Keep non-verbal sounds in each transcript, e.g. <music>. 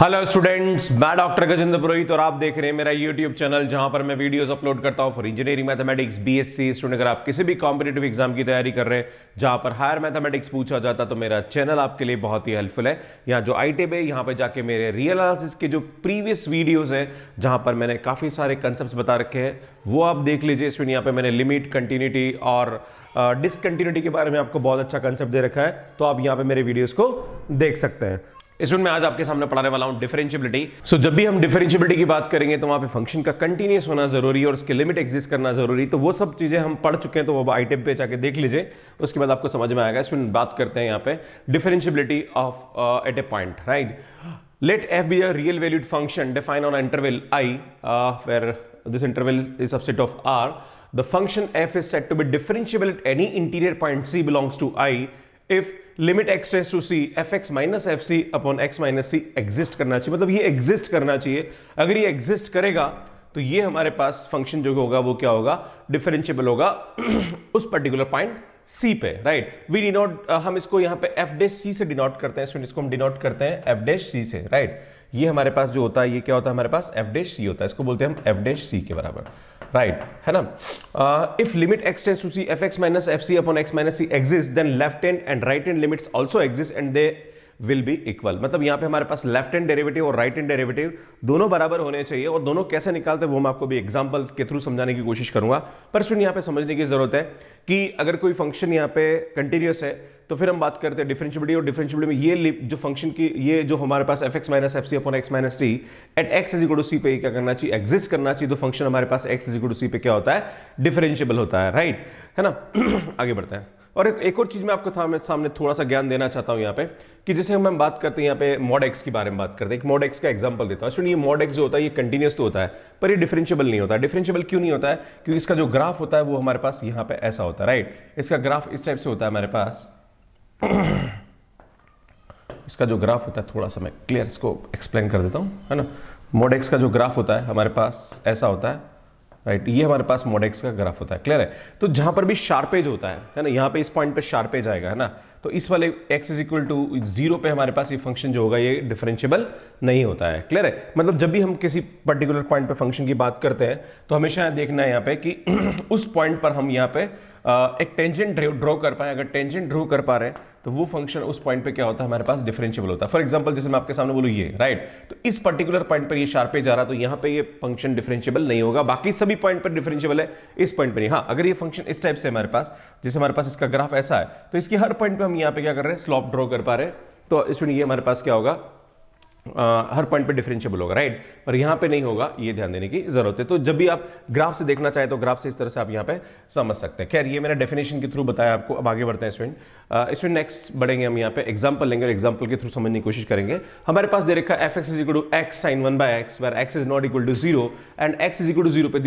Hello students मैं doctor Gajendra Purohit और आप देख रहे हैं मेरा यूट्यूब चैनल जहां पर मैं वीडियोस अपलोड करता हूं for engineering mathematics BSc student अगर आप किसी भी कॉम्पिटेटिव एग्जाम की तैयारी कर रहे हैं जहां पर हायर मैथमेटिक्स पूछा जाता तो मेरा चैनल आपके लिए बहुत ही हेल्पफुल है यहाँ जो आई टेब है यहाँ पर जाके मेरे रियल एनालिसिस के जो प्रीवियस वीडियोज़ हैं जहाँ पर मैंने काफ़ी सारे कंसेप्ट बता रखे हैं वो आप देख लीजिए स्टूडेंट यहाँ पर मैंने लिमिट कंटिन्यूटी और डिसकंटिन्यूटी के बारे में आपको बहुत अच्छा कंसेप्ट दे रखा है तो आप यहाँ पे मेरे वीडियोस को देख सकते हैं इस स्टूडेंट में आज आपके सामने पढ़ाने वाला हूं डिफरेंशियबिलिटी सो so, जब भी हम डिफरेंशियबिलिटी की बात करेंगे तो वहां पे फंक्शन का कंटिन्यूस होना जरूरी है और उसके लिमिट एग्जिस्ट करना जरूरी तो वो सब चीजें हम पढ़ चुके हैं तो वो आई आइटम पे जाके देख लीजिए उसके बाद आपको समझ में आएगा स्टूडेंट बात करते हैं यहाँ पे differentiability of at a point right let F be a real valued function defined on interval I where this interval is subset of R the function F is said to be differentiable at any interior point C belongs to I if limit X tends to C F X minus F C upon X minus C exist करना चाहिए मतलब ये exist करना चाहिए अगर ये exist करेगा तो ये हमारे पास फंक्शन जो होगा वो क्या होगा डिफरेंशियबल होगा <clears throat> उस पर्टिकुलर पॉइंट सी पे राइट वी डिनोट हम इसको यहां पे एफ डैश सी से डिनोट करते हैं स्टूडेंट इसको हम डिनोट करते हैं एफ डैश सी से राइट ये हमारे पास जो होता है ये क्या होता है हमारे पास एफ डैश सी होता है इसको बोलते हैं हम एफ डैश सी के बराबर राइट right, है ना if limit x tends to C F X minus F C upon X minus C exist then left hand and right hand limits also exist and they will be equal मतलब यहाँ पे हमारे पास left and derivative और right and derivative दोनों बराबर होने चाहिए और दोनों कैसे निकालते हैं वो मैं आपको भी एग्जाम्पल के थ्रू समझाने की कोशिश करूंगा पर सुन यहाँ पे समझने की जरूरत है कि अगर कोई फंक्शन यहाँ पे कंटिन्यूस है तो फिर हम बात करते हैं डिफरेंशियबिलिटी और डिफरेंशियबिलिटी में ये जो फंक्शन की ये जो हमारे पास F X minus F C upon X minus T at x is to C पे क्या करना चाहिए एग्जिस्ट करना चाहिए तो फंक्शन हमारे पास एक्स इज टू सी पे क्या होता है डिफरेंशियबल होता है राइट है ना <clears throat> आगे बढ़ते हैं और एक, एक और चीज़ मैं आपको सामने सामने थोड़ा सा ज्ञान देना चाहता हूँ यहाँ पे कि जैसे हम बात करते हैं यहाँ पे मॉड एक्स के बारे में बात करते हैं एक मॉड एक्स का एग्जांपल देता हूँ सुनिए मॉड एक्स जो होता है ये कंटिन्यूस तो होता है पर ये डिफरेंशियबल नहीं होता डिफरेंशियबल क्यों नहीं होता है क्योंकि इसका जो ग्राफ होता है वो हमारे पास यहाँ पे ऐसा होता है राइट इसका ग्राफ इस टाइप से होता है हमारे पास <clears throat> इसका जो ग्राफ होता है थोड़ा सा मैं क्लियर इसको एक्सप्लेन कर देता हूँ है ना मोडेक्स का जो ग्राफ होता है हमारे पास ऐसा होता है राइट ये हमारे पास मोडेक्स का ग्राफ होता है क्लियर है तो जहाँ पर भी शार्पेज होता है है ना यहाँ पे इस पॉइंट पे शार्पेज आएगा है ना तो इस वाले X is equal to zero पे हमारे पास ये फंक्शन जो होगा ये डिफरेंशियबल नहीं होता है क्लियर है मतलब जब भी हम किसी पर्टिकुलर पॉइंट पे फंक्शन की बात करते हैं तो हमेशा देखना है यहाँ पे कि <clears throat> उस पॉइंट पर हम यहाँ पे एक टेंजेंट ड्रॉ कर पाए अगर टेंजेंट ड्रॉ कर पा रहे हैं तो वो फंक्शन उस पॉइंट पे क्या होता है हमारे पास डिफरेंशियबल होता है फॉर एग्जांपल जैसे मैं आपके सामने बोलूँ ये राइट तो इस पर्टिकुलर पॉइंट पर ये शार्पे जा रहा तो यहाँ पे ये फंक्शन डिफरेंशियबल नहीं होगा बाकी सभी पॉइंट पर डिफरेंशियबल है इस पॉइंट पर नहीं हाँ अगर ये फंक्शन इस टाइप से हमारे पास जैसे हमारे पास इसका ग्राफ ऐसा है तो इसकी हर पॉइंट पर हम यहाँ पे क्या कर रहे हैं स्लॉप ड्रॉ कर पा रहे हैं तो इसमें ये हमारे पास क्या होगा आ, हर पॉइंट पे डिफरेंशियबल होगा राइट पर यहां पे नहीं होगा ये ध्यान देने की जरूरत है तो जब भी आप ग्राफ से देखना चाहे तो ग्राफ से इस तरह से आप यहां पे समझ सकते हैं खैर ये मेरा डेफिनेशन के थ्रू बताया आपको अब आगे बढ़ते हैं स्टूडेंट स्टूडेंट नेक्स्ट बढ़ेंगे हम यहाँ पे एग्जाम्पल लेंगे और एग्जाम्पल के थ्रू समझने की कोशिश करेंगे हमारे पास दे रखा F x is equal to X sine one by X where x is not equal to zero and X is equal to zero पे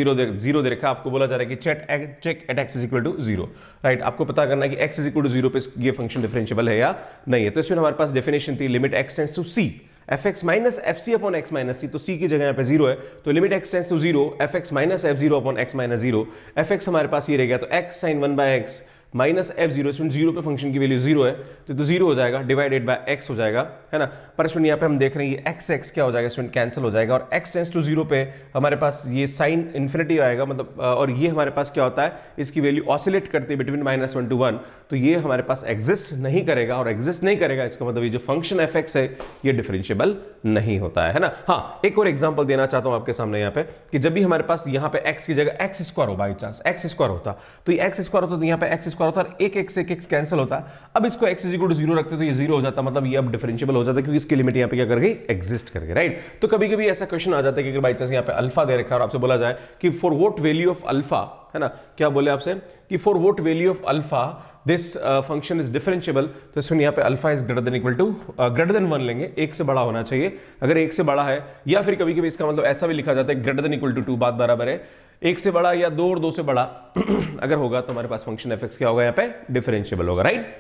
जीरो दे रखा आपको बोला जा रहा है कि चेट check at x is equal to zero right आपको पता करना है कि X is equal to zero पे ये फंक्शन डिफरेंशियबल है या नहीं है तो इसमें हमारे पास डेफिनेशन थी limit X tends to C F X minus F C upon X minus C तो सी की जगह यहाँ पे जीरो है तो limit X tends to zero F X minus F zero upon X minus zero F X हमारे पास ये रह गया तो X sine one by X minus F zero zero पे फंक्शन की वैल्यू जीरो है तो तो जीरो हो जाएगा डिवाइडेड बाय एक्स हो जाएगा है ना पर स्टूडेंट यहाँ पे हम देख रहे हैं ये एक्स एक्स क्या हो जाएगा स्टूडेंट कैंसिल हो जाएगा और एक्स टेंस टू जीरो पे हमारे पास ये साइन इन्फिनिटी आएगा मतलब और ये हमारे पास क्या होता है इसकी वैल्यू ऑसिलेट करती है between minus one to one तो ये हमारे पास एग्जिस्ट नहीं करेगा और एग्जिस्ट नहीं करेगा इसका मतलब ये जो फंक्शन एफ एक्स है ये डिफरेंशियबल नहीं होता है ना हाँ एक और एग्जाम्पल देना चाहता हूँ आपके सामने यहाँ पे कि जब भी हमारे पास यहाँ पे एक्स की जगह एक्स स्क्वायर हो बाई चांस एक्स स्क्वायर होता तो ये एक्स स्क्वायर होता तो यहाँ पे एक्स स्क्वायर करो तो एक एक से एक एक कैंसिल होता है अब इसको एक्स इजिकल टू जीरो रखते तो ये जीरो हो जाता मतलब ये अब डिफरेंशियबल हो जाता क्योंकि इसकी लिमिट यहाँ पे क्या कर गई एक्जिस्ट कर गई राइट तो कभी कभी ऐसा क्वेश्चन आ जाता है कि बाई चांस यहाँ पे अल्फा दे रखा है और आपसे बोला जाए कि for what value of alpha है ना क्या बोले आपसे कि for what value of alpha this function is differentiable तो इसमें यहाँ पे alpha is greater than equal to greater than one लेंगे एक से बड़ा होना चाहिए अगर एक से बड़ा है या फिर कभी कभी इसका मतलब ऐसा भी लिखा जाता है greater than equal to two बात बराबर है एक से बड़ा या दो और दो से बड़ा <clears throat> अगर होगा तो हमारे पास फंक्शन एफ क्या होगा यहाँ पे डिफरेंशियबल होगा राइट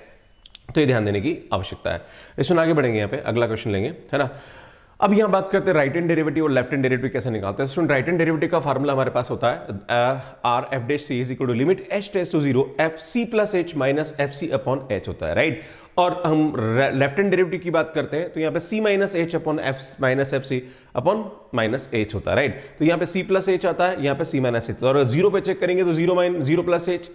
तो ये ध्यान देने की आवश्यकता है इसमें आगे बढ़ेंगे यहाँ पे अगला क्वेश्चन लेंगे है ना अब यहाँ बात करते हैं राइट एंड डेरिवेटिव और लेफ्ट एंड डेरिवेटिव कैसे निकालते हैं सुन राइट एंड डेरिवेटिव का फार्मूला हमारे पास होता है R F D C is equal to limit H tends to zero F C plus H minus F C upon H होता है राइट right? और हम लेफ्ट हैंड डेरिवेटिव की बात करते हैं तो यहां पे c minus H upon F minus F C upon minus H होता है राइट तो यहां पे c प्लस एच आता है यहां पे c माइनस एच और जीरो पे चेक करेंगे तो zero minus zero plus H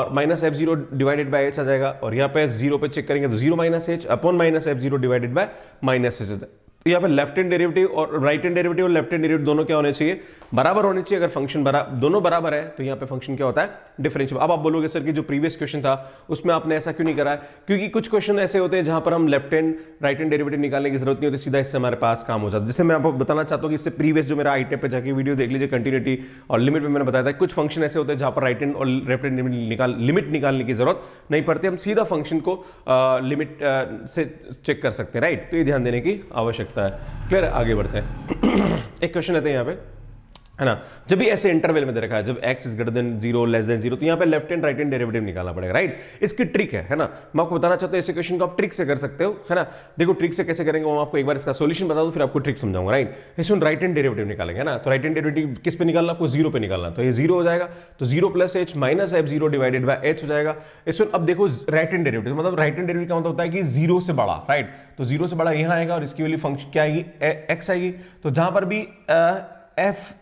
और minus F zero divided by H आ जाएगा और यहां पे जीरो पे चेक करेंगे तो zero minus H upon minus F zero divided by minus H होता है तो यहाँ पर लेफ्ट एंड डेरिवेटिव और राइट एंड डेरिवेटिव और लेफ्ट एंड डेरिवेटिव दोनों क्या होने चाहिए बराबर होने चाहिए अगर फंक्शन दोनों बराबर है तो यहाँ पे फंक्शन क्या होता है डिफरेंशियल अब आप बोलोगे सर कि जो प्रीवियस क्वेश्चन था उसमें आपने ऐसा क्यों नहीं करा क्योंकि कुछ क्वेश्चन ऐसे होते हैं जहां पर हम left hand right hand derivative निकालने की जरूरत नहीं होती सीधा इससे हमारे पास काम हो जाता है जिससे मैं आपको बताना चाहता हूँ कि इससे प्रीवियस जो मेरा आई टेप जाकर वीडियो देख लीजिए कंटिन्यूटी और लिमिट में मैंने बताया था कुछ फंक्शन ऐसे होते हैं जहां पर राइट हैंड और लेफ्ट एंड निकाल लिमिट निकालने की जरूरत नहीं पड़ती हम सीधा फंक्शन को लिमिट से चेक कर सकते हैं राइट तो ये ध्यान देने की आवश्यकता सकता है क्लियर आगे बढ़ते हैं <clears throat> एक क्वेश्चन रहते हैं यहाँ पे है ना जब भी ऐसे इंटरवल में दे रखा है जब X is greater than zero less than zero तो यहाँ पे left hand right and derivative निकालना पड़ेगा राइट इसकी ट्रिक है है ना मैं आपको बताना चाहता हूँ इस क्वेश्चन को आप ट्रिक से कर सकते हो है ना देखो ट्रिक से कैसे करेंगे मैं आपको एक बार इसका सोल्यूशन बता दूँ फिर आपको ट्रिक समझाऊंगा राइट इसमें राइट एंड डेरेवेटिव निकालेंगे ना तो राइट एंड डेरेवेटिव किस पे निकालना आपको जीरो पे निकालना तो ये जीरो हो जाएगा तो zero plus H minus F zero divided by H हो जाएगा इसमें अब देखो राइट एंड डेरेवेटिव मतलब राइट एंड डेरेवेटिव का मतलब होता है कि जीरो से बड़ा राइट तो जीरो से बड़ा यहाँ आएगा और इसकी वाली फंक्शन क्या आएगी एक्स आएगी तो जहाँ पर भी एफ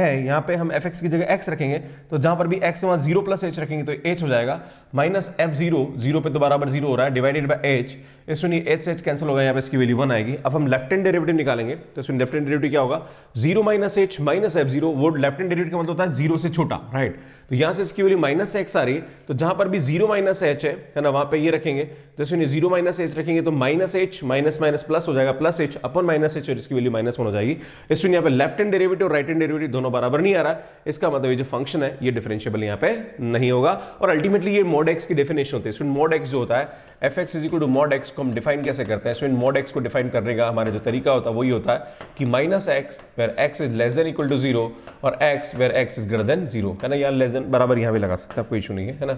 है यहाँ पे हम एफ एक्स की जगह एक्स रखेंगे तो जहाँ पर भी एक्स वहाँ जीरो प्लस एच रखेंगे तो एच हो जाएगा माइनस एफ जीरो जीरो पे तो बराबर जीरो हो रहा है डिवाइडेड बाई एच इस सुनिए एच से एच कैंसिल होगा यहाँ पे इसकी वैल्यू वन आएगी अब हम लेफ्ट एंड डेरेवेटिव निकालेंगे तो सुनिए लेफ्ट एंड डेरेवेटिव क्या होगा zero minus H minus F zero वो लेफ्ट एंड डेरेवेटिव का मतलब होता है जीरो से छोटा राइट तो यहां से इसकी वैल्यू माइनस एक्स आ रही है तो जहां पर भी जीरो माइनस एच है है ना वहां पे ये रखेंगे तो इसमें जीरो माइनस एच रखेंगे तो minus H minus minus plus हो जाएगा plus h upon minus H और इसकी वैल्यू माइनस वन हो जाएगी इसमें यहाँ पे लेफ्ट एंड डेरेविटिव और राइट एंड डेरेविटिव दोनों बराबर नहीं आ रहा इसका मतलब ये जो फंक्शन है ये डिफरेंशियबल यहाँ पे नहीं होगा और अल्टीमेटली ये मॉड एक्स की डेफिनेशन होती है इसमें मॉड एक्स जो होता है f x is equal to mod x को हम डिफाइन कैसे करते हैं इसमें मॉड एक्स को डिफाइन करने का हमारा जो तरीका होता है वही होता है कि minus x where x is less than equal to zero और x where x is greater than zero है ना यहाँ लेस कंपैरिजन बराबर यहाँ भी लगा सकते हैं आपको इशू नहीं है है ना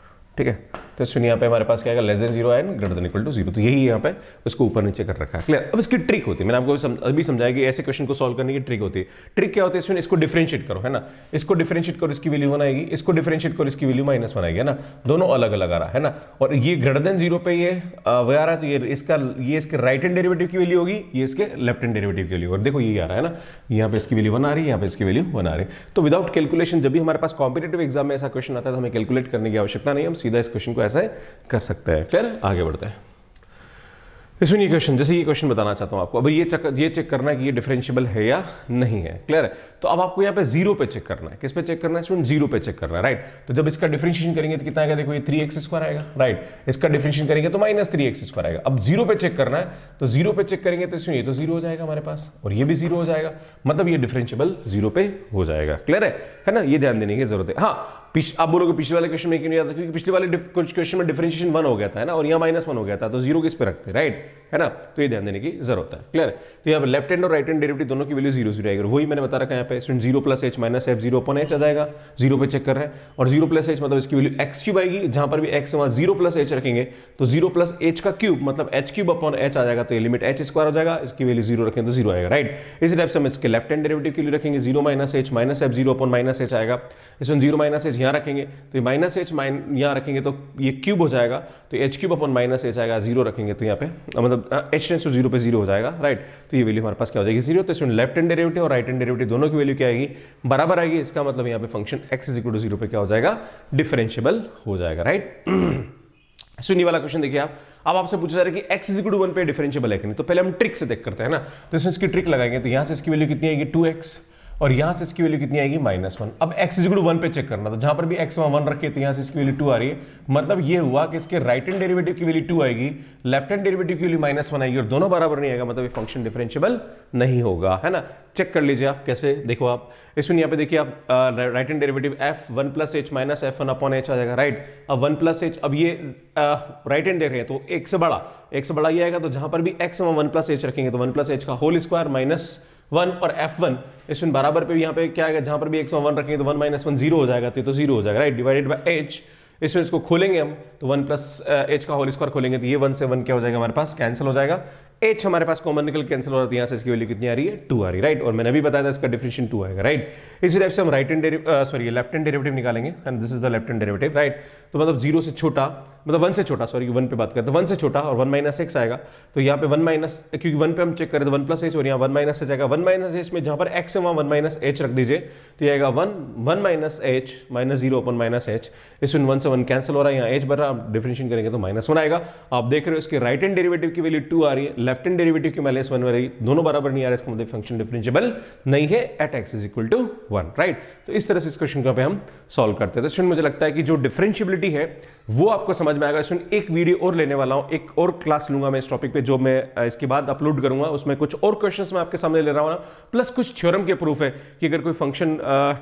<clears throat> ठीक है तो सुन यहाँ पे हमारे पास क्या less than zero and greater than equal to zero तो यही यहाँ पे उसको ऊपर नीचे कर रखा है क्लियर अब इसकी ट्रिक होती है मैंने आपको अभी समझाया कि ऐसे क्वेश्चन को सॉल्व करने की ट्रिक होती है ट्रिक क्या होती है इसमें इसको डिफ्रेंशिएट करो है ना इसको डिफ्रेंशिएट करो इसकी वैल्यू बनाएगी इसको डिफ्रेंशिएट करो इसकी वैल्यू माइनस बनाएगी है ना दोनों अलग अलग आ रहा है ना और ये ग्रेटर देन जीरो पे ये वे आ रहा है तो ये इसका ये इसके राइट एंड डेरिवेटिव की वैल्यू होगी ये इसके लेफ्ट एंड डेरिवेटिव की वैल्यू और देखो ये आ रहा है ना यहाँ पे इसकी वैल्यू बना रही है यहाँ पे इसकी वैल्यू बना रही है तो विदाउट कैलकुलेशन जब भी हमारे पास कॉम्पिटेटिव एग्जाम में ऐसा क्वेश्चन आता है तो हमें कैलकुलेट करने की आवश्यकता नहीं हम सीधा इस क्वेश्चन को ऐसे कर सकते हैं क्लियर आगे बढ़ते हैं इसमें ये क्वेश्चन जैसे ये क्वेश्चन बताना चाहता हूँ आपको अब ये चक, ये चेक करना है कि ये डिफरेंशियबल है या नहीं है क्लियर है तो अब आपको यहाँ पे जीरो पे चेक करना है किस पे चेक करना है स्टूडेंट जीरो पे चेक करना है राइट तो जब इसका डिफरेंशिएशन करेंगे तो कितना आएगा देखो ये थ्री एक्स स्क्वायर आएगा राइट इसका डिफरेंशिएशन करेंगे तो माइनस थ्री एक्स स्क्वायर आएगा अब जीरो पे चेक करना है तो जीरो पे चेक करेंगे तो इसमें ये तो जीरो हो जाएगा हमारे पास और ये भी जीरो हो जाएगा मतलब ये डिफरेंशियबल जीरो पे हो जाएगा क्लियर है ना ये ध्यान देने की जरूरत है हाँ आप बोलोगे पिछले वाले क्वेश्चन में क्यों नहीं आता क्योंकि पिछले वाले कुछ क्वेश्चन में डिफरेंशिएशन वन हो गया था है ना और यहाँ माइनस वन हो गया था तो जीरो किस पे रखते राइट है ना तो ये ध्यान देने की जरूरत है क्लियर तो यहाँ पर लेफ्ट हैंड और राइट हैंड डेरिवेटिव दोनों की वैल्यू जीरो जीरो आएगी वही मैंने बता रखा है यहाँ पे student zero plus H minus F zero upon h आ जाएगा जीरो पे चेक कर रहे हैं और जीरो प्लस एच मतलब इसकी वैल्यू एक्स क्यूब आएगी जहां पर भी एक्स वहां जीरो प्लस एच रखेंगे तो जीरो प्लस एच का क्यूब मतलब एच क्यूब अपॉन एच आ जाएगा तो ये लिमिट एच स्क्वायर हो जाएगा इसकी वैल्यू जीरो रखें तो जीरो आएगा राइट इसी टाइप से हम इसके लेफ्ट हैंड डेरिवेटिव के लिए रखेंगे zero minus H minus F zero upon minus h आएगा इसमें जीरो माइनस एच यहाँ रखेंगे तो ये माइनस एच माइन यहाँ रखेंगे तो ये क्यूब हो जाएगा तो h cube upon minus h आएगा जीरो रखेंगे तो यहाँ पे मतलब एच टेंस टू जीरो पे जीरो हो जाएगा राइट तो ये वैल्यू हमारे पास क्या हो जाएगी जीरो तो इसमें लेफ्ट हैंड डेरेवेटिव और राइट हैंड डेरेवेटिव दोनों की वैल्यू क्या आएगी बराबर आएगी इसका मतलब यहाँ पे function x is equal to zero पे क्या हो जाएगा डिफरेंशियबल हो जाएगा राइट <clears throat> सुनी वाला क्वेश्चन देखिए आप अब आपसे पूछा जा रहा है कि एक्स इक्वल टू वन पे डिफरेंशियबल है कि नहीं तो पहले हम ट्रिक से देख करते हैं ना तो इसमें इसकी ट्रिक लगाएंगे तो यहाँ से इसकी वैल्यू कितनी आएगी टू एक्स और यहाँ से इसकी वैल्यू कितनी आएगी माइनस वन अब एक्स इजिकल वन पे चेक करना तो जहां पर भी एक्स वहां वन रखे तो यहाँ से इसकी वैल्यू टू आ रही है मतलब ये हुआ कि इसके राइट हैंड डेरिवेटिव की वैल्यू टू आएगी लेफ्ट हैंड डेरिवेटिव की वैल्यू माइनस वन आएगी और दोनों बराबर नहीं आएगा मतलब ये फंक्शन डिफरेंशियबल नहीं होगा है ना चेक कर लीजिए आप कैसे देखो आप इसमें यहाँ पे देखिए आप right hand derivative f one plus H minus f one upon h आ जाएगा राइट अब वन प्लस एच अब ये राइट हैंड देख रहे हैं तो एक से बड़ा एक से बड़ा ये आएगा तो जहां पर भी एक्स वन प्लस एच रखेंगे तो वन प्लस एच का होल स्क्वायर माइनस वन और एफ वन इसमें बराबर पे भी यहाँ पे क्या आएगा जहाँ पर भी एक वन रखेंगे तो वन माइनस वन जीरो हो जाएगा तो जीरो तो हो जाएगा राइट डिवाइडेड बाई एच इसमें इसको खोलेंगे हम तो वन प्लस एच uh, का होल स्क्वायर खोलेंगे तो ये वन से वन क्या हो जाएगा हमारे पास कैंसिल हो जाएगा एच हमारे पास कॉमन निकल कैंसिल हो जाती है तो से इसकी वैल्यू कितनी आ रही है टू आ रही राइट और मैंने अभी बताया था इसका डिफिनेशन टू आएगा राइट इसी टाइप से हम right end sorry left and derivative निकालेंगे and this is the left and derivative right तो मतलब जीरो से छोटा मतलब वन से छोटा सॉरी वन पे बात करते तो वन से छोटा और वन माइनस एक्स आएगा तो यहाँ पे वन माइनस क्योंकि वन पे हम चेक करें तो वन प्लस एच और यहाँ वन माइनस एच आएगा वन माइनस एच में जहाँ पर एक्स है वहाँ वन माइनस एच रख दीजिए तो ये आएगा one one minus H minus zero upon minus h इस वन से वन कैंसिल हो रहा है यहाँ एच बढ़ रहा है आप डिफिनेशन करेंगे तो माइनस वन आएगा आप देख रहे हो इसके राइट एंड डेरिवेटिव की वैल्यू टू आ रही है लेफ्ट एंड डेरिवेटिव की माइनस वन रही दोनों बराबर नहीं आ रहा इसका मतलब फंक्शन डिफरेंशियबल नहीं है at x is equal to one right तो इस तरह से इस क्वेश्चन को हम सॉल्व करते हैं तो मुझे लगता है कि जो डिफरेंशियबिलिटी है वो आपको समझ में आएगा इसमें एक वीडियो और लेने वाला हूँ एक और क्लास लूंगा मैं इस टॉपिक पे जो मैं इसके बाद अपलोड करूंगा उसमें कुछ और क्वेश्चन मैं आपके सामने ले रहा हूँ प्लस कुछ थ्योरम के प्रूफ है कि अगर कोई फंक्शन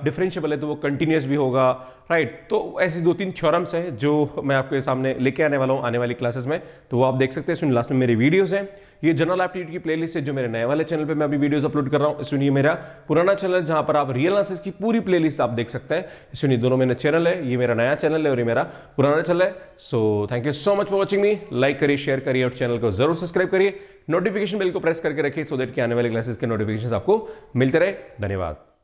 डिफरेंशियबल है तो वो कंटिन्यूस भी होगा राइट right. तो ऐसी दो तीन थ्योरम्स हैं जो मैं आपके सामने लेके आने वाला हूँ आने वाली क्लासेस में तो वो आप देख सकते हैं सुन लास्ट में मेरी वीडियोज़ हैं ये जनरल एप्टीट्यूड की प्लेलिस्ट है जो मेरे नए वाले चैनल पे मैं अभी वीडियोस अपलोड कर रहा हूँ सुनिए मेरा पुराना चैनल जहां पर आप रियल आंसर्स की पूरी प्लेलिस्ट आप देख सकते हैं सुनिए दोनों मेरे चैनल है ये मेरा नया चैनल है और ये मेरा पुराना चैनल है so thank you so much for watching me like करिए शेयर करिए और चैनल को जरूर सब्सक्राइब करिए नोटिफिकेशन बिल को प्रेस करके रखिए सो देट के आने वाले क्लासेस के नोटिफिकेशन आपको मिलते रहे धन्यवाद